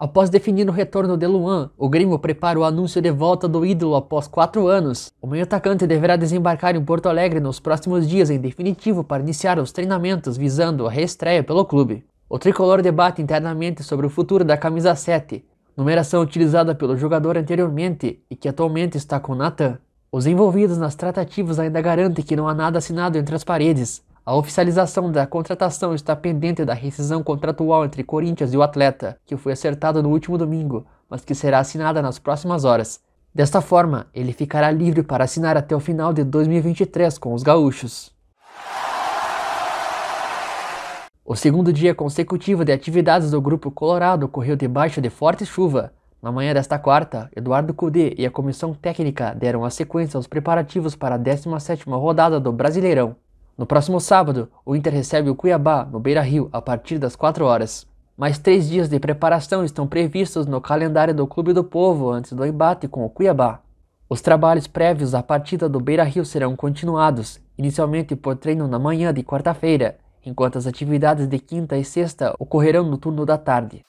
Após definir o retorno de Luan, o Grêmio prepara o anúncio de volta do ídolo após quatro anos. O meio-atacante deverá desembarcar em Porto Alegre nos próximos dias em definitivo para iniciar os treinamentos visando a reestreia pelo clube. O tricolor debate internamente sobre o futuro da camisa 7, numeração utilizada pelo jogador anteriormente e que atualmente está com Natan. Os envolvidos nas tratativas ainda garantem que não há nada assinado entre as paredes, a oficialização da contratação está pendente da rescisão contratual entre Corinthians e o atleta, que foi acertada no último domingo, mas que será assinada nas próximas horas. Desta forma, ele ficará livre para assinar até o final de 2023 com os gaúchos. O segundo dia consecutivo de atividades do Grupo Colorado ocorreu debaixo de forte chuva. Na manhã desta quarta, Eduardo Cudê e a comissão técnica deram a sequência aos preparativos para a 17ª rodada do Brasileirão. No próximo sábado, o Inter recebe o Cuiabá no Beira Rio a partir das 4 horas. Mais três dias de preparação estão previstos no calendário do Clube do Povo antes do embate com o Cuiabá. Os trabalhos prévios à partida do Beira Rio serão continuados, inicialmente por treino na manhã de quarta-feira, enquanto as atividades de quinta e sexta ocorrerão no turno da tarde.